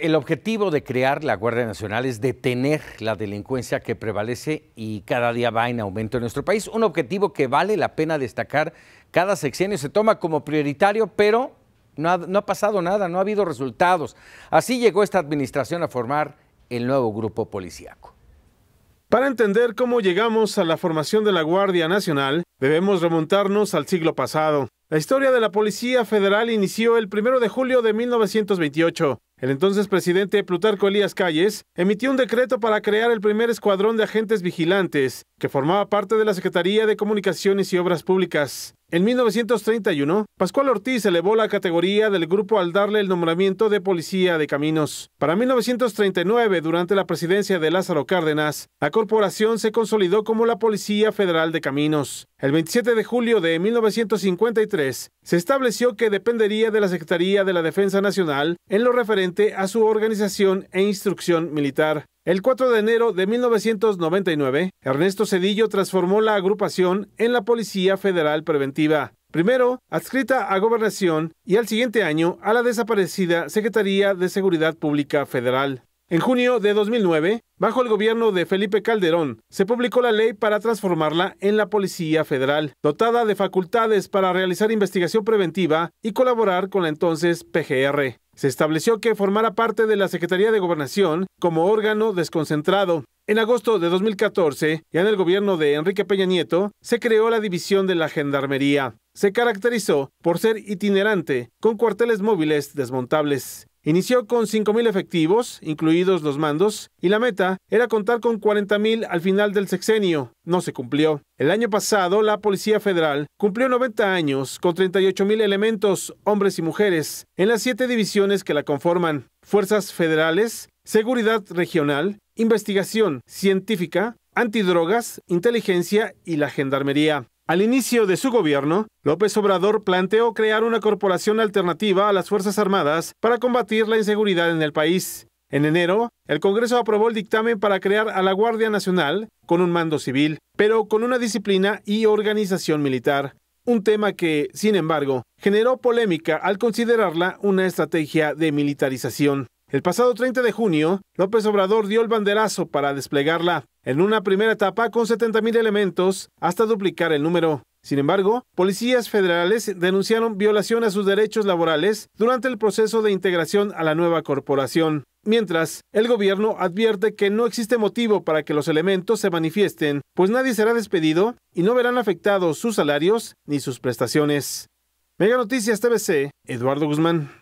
El objetivo de crear la Guardia Nacional es detener la delincuencia que prevalece y cada día va en aumento en nuestro país. Un objetivo que vale la pena destacar. Cada sexenio se toma como prioritario, pero no ha, no ha pasado nada, no ha habido resultados. Así llegó esta administración a formar el nuevo grupo policíaco. Para entender cómo llegamos a la formación de la Guardia Nacional, debemos remontarnos al siglo pasado. La historia de la Policía Federal inició el 1 de julio de 1928, el entonces presidente Plutarco Elías Calles emitió un decreto para crear el primer escuadrón de agentes vigilantes que formaba parte de la Secretaría de Comunicaciones y Obras Públicas. En 1931, Pascual Ortiz elevó la categoría del grupo al darle el nombramiento de Policía de Caminos. Para 1939, durante la presidencia de Lázaro Cárdenas, la corporación se consolidó como la Policía Federal de Caminos. El 27 de julio de 1953, se estableció que dependería de la Secretaría de la Defensa Nacional en lo referente a su organización e instrucción militar. El 4 de enero de 1999, Ernesto Cedillo transformó la agrupación en la Policía Federal Preventiva, primero adscrita a Gobernación y al siguiente año a la desaparecida Secretaría de Seguridad Pública Federal. En junio de 2009, bajo el gobierno de Felipe Calderón, se publicó la ley para transformarla en la Policía Federal, dotada de facultades para realizar investigación preventiva y colaborar con la entonces PGR se estableció que formara parte de la Secretaría de Gobernación como órgano desconcentrado. En agosto de 2014, ya en el gobierno de Enrique Peña Nieto, se creó la división de la Gendarmería. Se caracterizó por ser itinerante, con cuarteles móviles desmontables. Inició con 5.000 efectivos, incluidos los mandos, y la meta era contar con 40.000 al final del sexenio. No se cumplió. El año pasado, la Policía Federal cumplió 90 años con 38.000 elementos, hombres y mujeres, en las siete divisiones que la conforman. Fuerzas federales, seguridad regional, investigación científica, antidrogas, inteligencia y la gendarmería. Al inicio de su gobierno, López Obrador planteó crear una corporación alternativa a las Fuerzas Armadas para combatir la inseguridad en el país. En enero, el Congreso aprobó el dictamen para crear a la Guardia Nacional con un mando civil, pero con una disciplina y organización militar, un tema que, sin embargo, generó polémica al considerarla una estrategia de militarización. El pasado 30 de junio, López Obrador dio el banderazo para desplegarla en una primera etapa con 70.000 elementos hasta duplicar el número. Sin embargo, policías federales denunciaron violación a sus derechos laborales durante el proceso de integración a la nueva corporación. Mientras, el gobierno advierte que no existe motivo para que los elementos se manifiesten, pues nadie será despedido y no verán afectados sus salarios ni sus prestaciones. Mega Noticias TBC, Eduardo Guzmán.